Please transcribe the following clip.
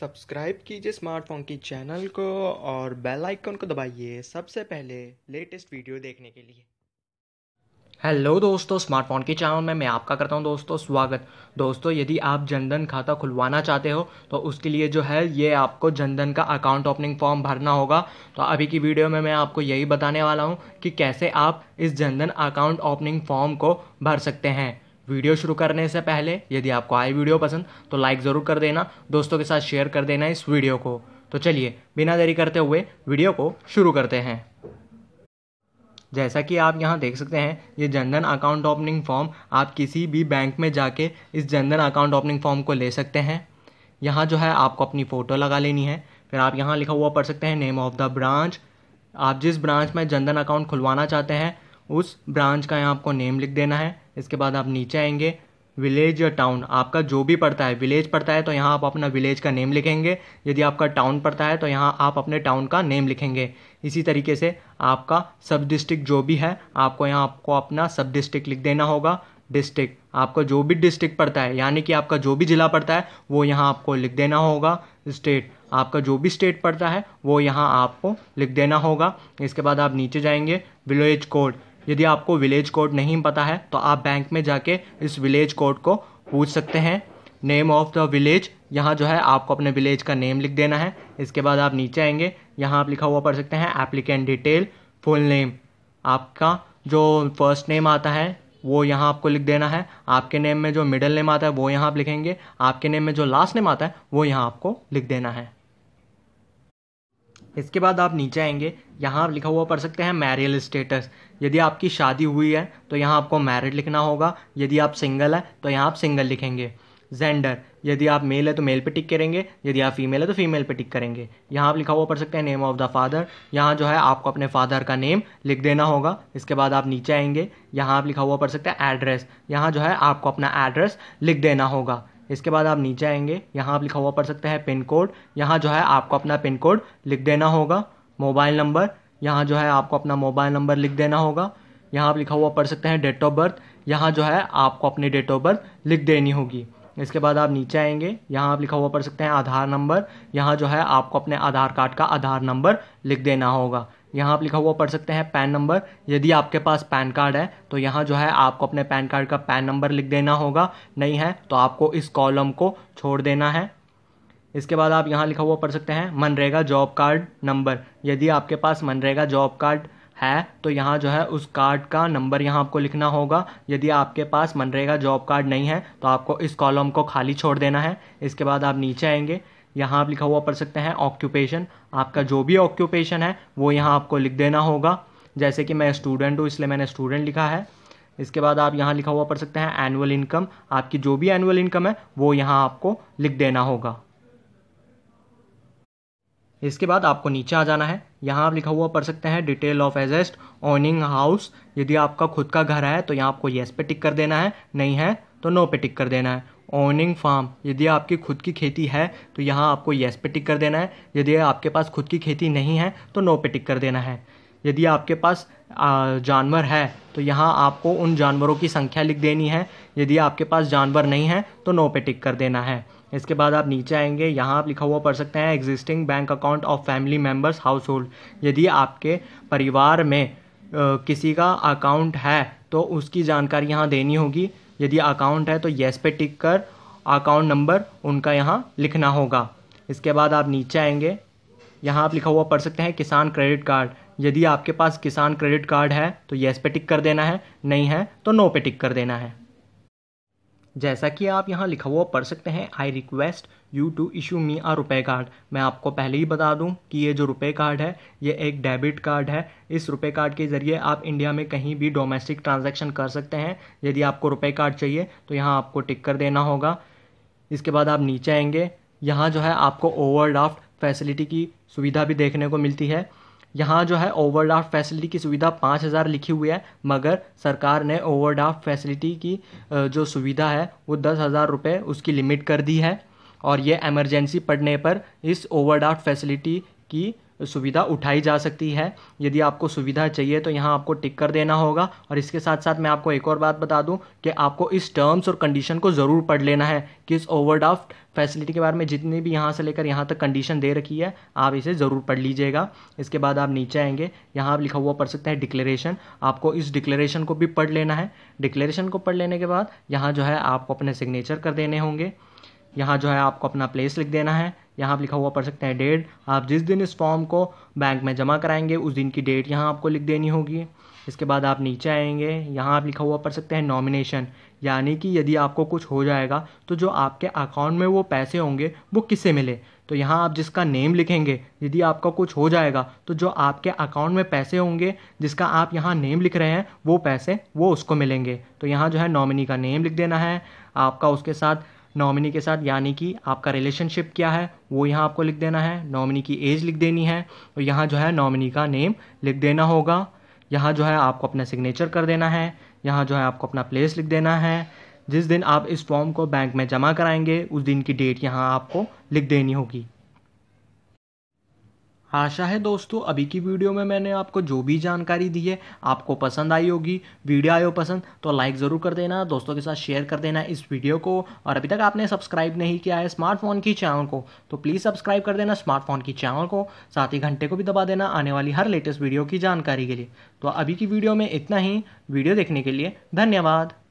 subscribe कीजिए smartphone की channel को और बेल आइकन को दबाइए सबसे पहले लेटेस्ट वीडियो देखने के लिए हेलो दोस्तों स्मार्टफोन के चैनल में मैं आपका करता हूं दोस्तों स्वागत दोस्तों यदि आप जनधन खाता खुलवाना चाहते हो तो उसके लिए जो है ये आपको जनधन का अकाउंट ओपनिंग फॉर्म भरना होगा तो अभी की वीडियो में मैं आपको यही बताने वाला हूं कि कैसे आप इस जनधन अकाउंट ओपनिंग फॉर्म को भर सकते हैं वीडियो शुरू करने से पहले यदि आपको आई वीडियो पसंद तो लाइक ज़रूर कर देना दोस्तों के साथ शेयर कर देना इस वीडियो को तो चलिए बिना देरी करते हुए वीडियो को शुरू करते हैं जैसा कि आप यहाँ देख सकते हैं ये जनधन अकाउंट ओपनिंग फॉर्म आप किसी भी बैंक में जाके इस जनधन अकाउंट ओपनिंग फॉर्म को ले सकते हैं यहाँ जो है आपको अपनी फ़ोटो लगा लेनी है फिर आप यहाँ लिखा हुआ पढ़ सकते हैं नेम ऑफ़ द ब्रांच आप जिस ब्रांच में जनधन अकाउंट खुलवाना चाहते हैं उस ब्रांच का यहाँ आपको नेम लिख देना है इसके बाद आप नीचे आएंगे विलेज या टाउन आपका जो भी पड़ता है विलेज पड़ता है तो यहाँ आप अपना विलेज का नेम लिखेंगे यदि आपका टाउन पड़ता है तो यहाँ आप अपने टाउन का नेम लिखेंगे इसी तरीके से आपका सब डिस्ट्रिक्ट जो भी है आपको यहाँ आपको अपना सब डिस्ट्रिक्ट लिख देना होगा डिस्ट्रिक्ट आपका जो भी डिस्ट्रिक्ट पड़ता है यानी कि आपका जो भी ज़िला पड़ता है वो यहाँ आपको लिख देना होगा स्टेट आपका जो भी स्टेट पड़ता है वो यहाँ आपको लिख देना होगा इसके बाद आप नीचे जाएंगे विलेज कोड यदि आपको विलेज कोड नहीं पता है तो आप बैंक में जाके इस विलेज कोड को पूछ सकते हैं नेम ऑफ़ द विलेज यहाँ जो है आपको अपने विलेज का नेम लिख देना है इसके बाद आप नीचे आएंगे यहाँ आप लिखा हुआ पढ़ सकते हैं एप्लीकेंट डिटेल फुल नेम आपका जो फर्स्ट नेम आता है वो यहाँ आपको लिख देना है आपके नेम में जो मिडल नेम आता है वो यहाँ आप लिखेंगे आपके नेम में जो लास्ट नेम आता है वो यहाँ आपको लिख देना है इसके बाद आप नीचे आएंगे यहाँ लिखा हुआ पढ़ सकते हैं मैरियल स्टेटस यदि आपकी शादी हुई है तो यहाँ आपको मैरिड लिखना होगा यदि आप सिंगल है तो यहाँ आप सिंगल लिखेंगे जेंडर यदि आप मेल है तो मेल पे टिक करेंगे यदि आप फीमेल है तो फीमेल पे टिक करेंगे यहाँ आप लिखा हुआ पढ़ सकते हैं नेम ऑफ़ द फादर यहाँ जो है आपको अपने फादर का नेम लिख देना होगा इसके बाद आप नीचे आएंगे यहाँ आप लिखा हुआ पढ़ सकते हैं एड्रेस यहाँ जो है आपको अपना एड्रेस लिख देना होगा इसके बाद आप नीचे आएंगे यहाँ आप लिखा हुआ पढ़ सकते हैं पिन कोड यहाँ जो है आपको अपना पिन कोड लिख देना होगा मोबाइल नंबर यहाँ जो है आपको अपना मोबाइल नंबर लिख देना होगा यहाँ आप लिखा हुआ पढ़ सकते हैं डेट ऑफ बर्थ यहाँ जो है आपको अपनी डेट ऑफ बर्थ लिख देनी होगी इसके बाद आप नीचे आएंगे यहाँ आप लिखा हुआ पढ़ सकते हैं आधार नंबर यहाँ जो है आपको अपने आधार कार्ड का आधार नंबर लिख देना होगा यहाँ आप लिखा हुआ पढ़ सकते हैं पैन नंबर यदि आपके पास पैन कार्ड है तो यहाँ जो है आपको अपने पैन कार्ड का पैन नंबर लिख देना होगा नहीं है तो आपको इस कॉलम को छोड़ देना है इसके बाद आप यहाँ लिखा हुआ पढ़ सकते हैं मनरेगा जॉब कार्ड नंबर यदि आपके पास मनरेगा जॉब कार्ड है तो यहाँ जो है उस कार्ड का नंबर यहाँ आपको लिखना होगा यदि आपके पास मनरेगा जॉब कार्ड नहीं है तो आपको इस कॉलम को खाली छोड़ देना है इसके बाद आप नीचे आएंगे यहाँ आप लिखा हुआ पढ़ सकते हैं ऑक्यूपेशन आपका जो भी ऑक्यूपेशन है वो यहाँ आपको लिख देना होगा जैसे कि मैं स्टूडेंट हूँ इसलिए मैंने स्टूडेंट लिखा है इसके बाद आप यहाँ लिखा हुआ पढ़ सकते हैं एनुअल इनकम आपकी जो भी एनुअल इनकम है वो यहाँ आपको लिख देना होगा इसके बाद आपको नीचे आ जाना है यहाँ आप लिखा हुआ पढ़ सकते हैं detail of adjust owning house यदि आपका खुद का घर है तो यहाँ आपको येस पे टिक कर देना है नहीं है तो नो पे टिक कर देना है ओनिंग फार्म यदि आपकी खुद की खेती है तो यहाँ आपको येस पे टिक कर देना है यदि आपके पास खुद की खेती नहीं है तो नो पे टिक कर देना है यदि आपके पास जानवर है तो यहाँ आपको उन जानवरों की संख्या लिख देनी है यदि आपके पास जानवर नहीं है तो नो पे टिक कर देना है इसके बाद आप नीचे आएंगे यहाँ आप लिखा हुआ पढ़ सकते हैं existing bank account of family members household यदि आपके परिवार में किसी का अकाउंट है तो उसकी जानकारी यहाँ देनी होगी यदि अकाउंट है तो येस पे टिक कर अकाउंट नंबर उनका यहाँ लिखना होगा इसके बाद आप नीचे आएंगे यहाँ आप लिखा हुआ पढ़ सकते हैं किसान क्रेडिट कार्ड यदि आपके पास किसान क्रेडिट कार्ड है तो येस पे टिक कर देना है नहीं है तो नो पे टिक कर देना है जैसा कि आप यहाँ लिखा हुआ पढ़ सकते हैं I request you to issue me a RuPay card मैं आपको पहले ही बता दूं कि ये जो रुपए कार्ड है ये एक डेबिट कार्ड है इस रुपए कार्ड के ज़रिए आप इंडिया में कहीं भी डोमेस्टिक ट्रांजैक्शन कर सकते हैं यदि आपको रुपए कार्ड चाहिए तो यहाँ आपको टिक कर देना होगा इसके बाद आप नीचे आएंगे यहाँ जो है आपको ओवर फैसिलिटी की सुविधा भी देखने को मिलती है यहाँ जो है ओवरड्राफ्ट फैसिलिटी की सुविधा पाँच हज़ार लिखी हुई है मगर सरकार ने ओवरड्राफ्ट फैसिलिटी की जो सुविधा है वो दस हज़ार रुपये उसकी लिमिट कर दी है और ये एमरजेंसी पड़ने पर इस ओवरड्राफ्ट फैसिलिटी की सुविधा उठाई जा सकती है यदि आपको सुविधा चाहिए तो यहाँ आपको टिक कर देना होगा और इसके साथ साथ मैं आपको एक और बात बता दूँ कि आपको इस टर्म्स और कंडीशन को ज़रूर पढ़ लेना है कि इस ओवरड्राफ्ट फैसिलिटी के बारे में जितनी भी यहाँ से लेकर यहाँ तक कंडीशन दे रखी है आप इसे ज़रूर पढ़ लीजिएगा इसके बाद आप नीचे आएंगे यहाँ आप लिखा हुआ पढ़ सकते हैं डिक्लेरेशन आपको इस डिक्लेरेशन को भी पढ़ लेना है डिक्लेरेशन को पढ़ लेने के बाद यहाँ जो है आपको अपने सिग्नेचर कर देने होंगे यहाँ जो है आपको अपना प्लेस लिख देना है यहाँ आप लिखा हुआ पढ़ सकते हैं डेट आप जिस दिन इस फॉर्म को बैंक में जमा कराएंगे उस दिन की डेट यहाँ आपको लिख देनी होगी इसके बाद आप नीचे आएंगे यहाँ आप लिखा हुआ पढ़ सकते हैं नॉमिनेशन यानी कि यदि आपको कुछ हो जाएगा तो जो आपके अकाउंट में वो पैसे होंगे वो किससे मिले तो यहाँ आप जिसका नेम लिखेंगे यदि आपका कुछ हो जाएगा तो जो आपके अकाउंट में पैसे होंगे जिसका आप यहाँ नेम लिख रहे हैं वो पैसे वो उसको मिलेंगे तो यहाँ जो है नॉमिनी का नेम लिख देना है आपका उसके साथ नॉमिनी के साथ यानी कि आपका रिलेशनशिप क्या है वो यहाँ आपको लिख देना है नॉमिनी की एज लिख देनी है और यहाँ जो है नॉमिनी का नेम लिख देना होगा यहाँ जो है आपको अपना सिग्नेचर कर देना है यहाँ जो है आपको अपना प्लेस लिख देना है जिस दिन आप इस फॉर्म को बैंक में जमा कराएंगे उस दिन की डेट यहाँ आपको लिख देनी होगी आशा है दोस्तों अभी की वीडियो में मैंने आपको जो भी जानकारी दी है आपको पसंद आई होगी वीडियो हो पसंद तो लाइक ज़रूर कर देना दोस्तों के साथ शेयर कर देना इस वीडियो को और अभी तक आपने सब्सक्राइब नहीं किया है स्मार्टफोन की चैनल को तो प्लीज़ सब्सक्राइब कर देना स्मार्टफोन की चैनल को साथ ही घंटे को भी दबा देना आने वाली हर लेटेस्ट वीडियो की जानकारी के लिए तो अभी की वीडियो में इतना ही वीडियो देखने के लिए धन्यवाद